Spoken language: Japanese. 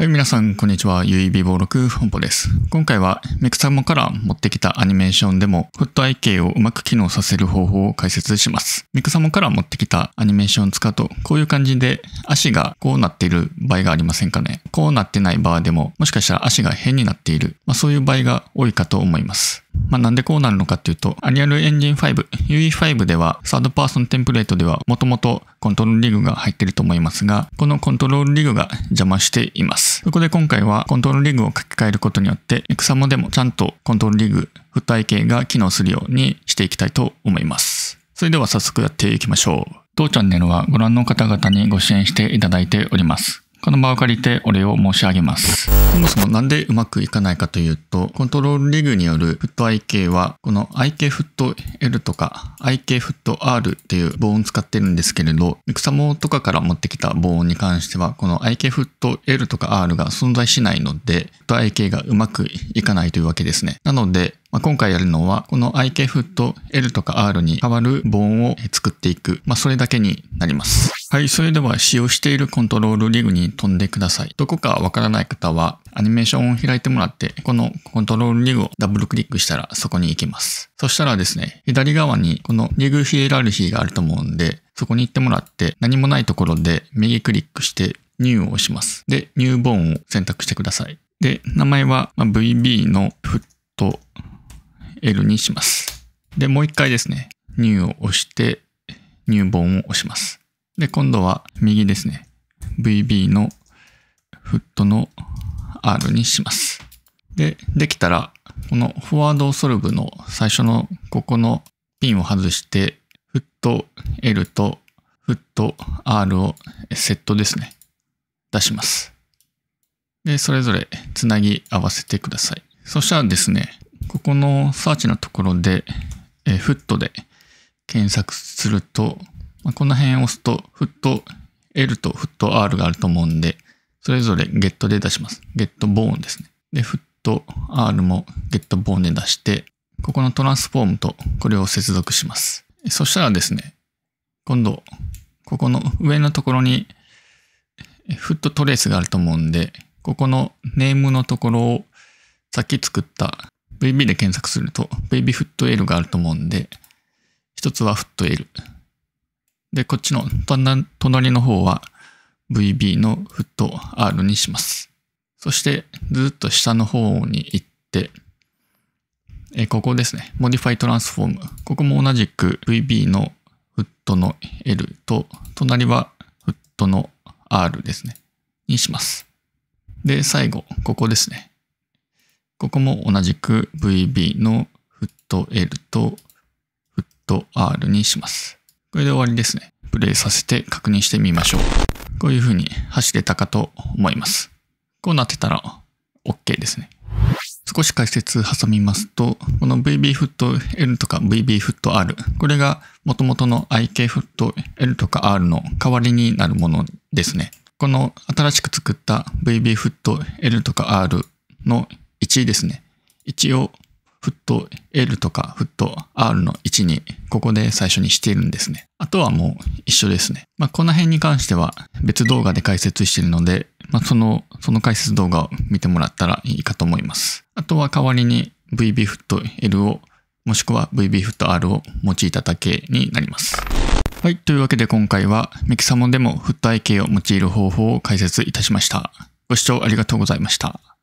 はい、皆さん、こんにちは。ゆいびぼうろく本舗です。今回は、メクサモから持ってきたアニメーションでも、フット IK をうまく機能させる方法を解説します。メクサモから持ってきたアニメーションを使うと、こういう感じで、足がこうなっている場合がありませんかね。こうなってない場合でも、もしかしたら足が変になっている、まあ、そういう場合が多いかと思います。まあ、なんでこうなるのかっていうと、アリアルエンジン5、UE5 では、サードパーソンテンプレートでは、もともとコントロールリグが入ってると思いますが、このコントロールリグが邪魔しています。そこで今回は、コントロールリグを書き換えることによって、エクサモでもちゃんとコントロールリグ、付体系が機能するようにしていきたいと思います。それでは早速やっていきましょう。当チャンネルはご覧の方々にご支援していただいております。この場を借りてお礼を申し上げます。そもそもなんでうまくいかないかというと、コントロールリグによるフット IK は、この IK フット L とか IK フット R っていう棒音使ってるんですけれど、ミクサモとかから持ってきた棒音に関しては、この IK フット L とか R が存在しないので、フット IK がうまくいかないというわけですね。なので、まあ、今回やるのは、この IKF と L とか R に変わるボーンを作っていく。まあ、それだけになります。はい、それでは使用しているコントロールリグに飛んでください。どこかわからない方は、アニメーションを開いてもらって、このコントロールリグをダブルクリックしたらそこに行きます。そしたらですね、左側にこのリグヒエラルヒーがあると思うんで、そこに行ってもらって、何もないところで右クリックして、ニューを押します。で、ニューボーンを選択してください。で、名前は VB のフット L にします。で、もう一回ですね、New を押して、入本を押します。で、今度は右ですね、VB のフットの R にします。で、できたら、このフォワードソルブの最初のここのピンを外して、フット L とフット R をセットですね、出します。で、それぞれつなぎ合わせてください。そしたらですね、ここのサーチのところで、えー、フットで検索すると、まあ、この辺を押すと、フット L とフット R があると思うんで、それぞれゲットで出します。ゲットボーンですね。で、フット R もゲットボーンで出して、ここのトランスフォームとこれを接続します。そしたらですね、今度、ここの上のところに、フットトレースがあると思うんで、ここのネームのところをさっき作った VB で検索すると VBFootL があると思うんで、一つは FootL。で、こっちの隣の方は VB の FootR にします。そしてずっと下の方に行って、えここですね。Modify Transform。ここも同じく VB の Foot の L と、隣は Foot の R ですね。にします。で、最後、ここですね。ここも同じく VB のフット L とフット R にします。これで終わりですね。プレイさせて確認してみましょう。こういう風に走れたかと思います。こうなってたら OK ですね。少し解説挟みますと、この VB フット L とか VB フット R、これが元々の IK フット L とか R の代わりになるものですね。この新しく作った VB フット L とか R の1ですね。1をフット L とかフット R の位置にここで最初にしているんですね。あとはもう一緒ですね。まあ、この辺に関しては別動画で解説しているので、まあ、その、その解説動画を見てもらったらいいかと思います。あとは代わりに VB フット L をもしくは VB フット R を用いただけになります。はい。というわけで今回はミキサモンでもフット IK を用いる方法を解説いたしました。ご視聴ありがとうございました。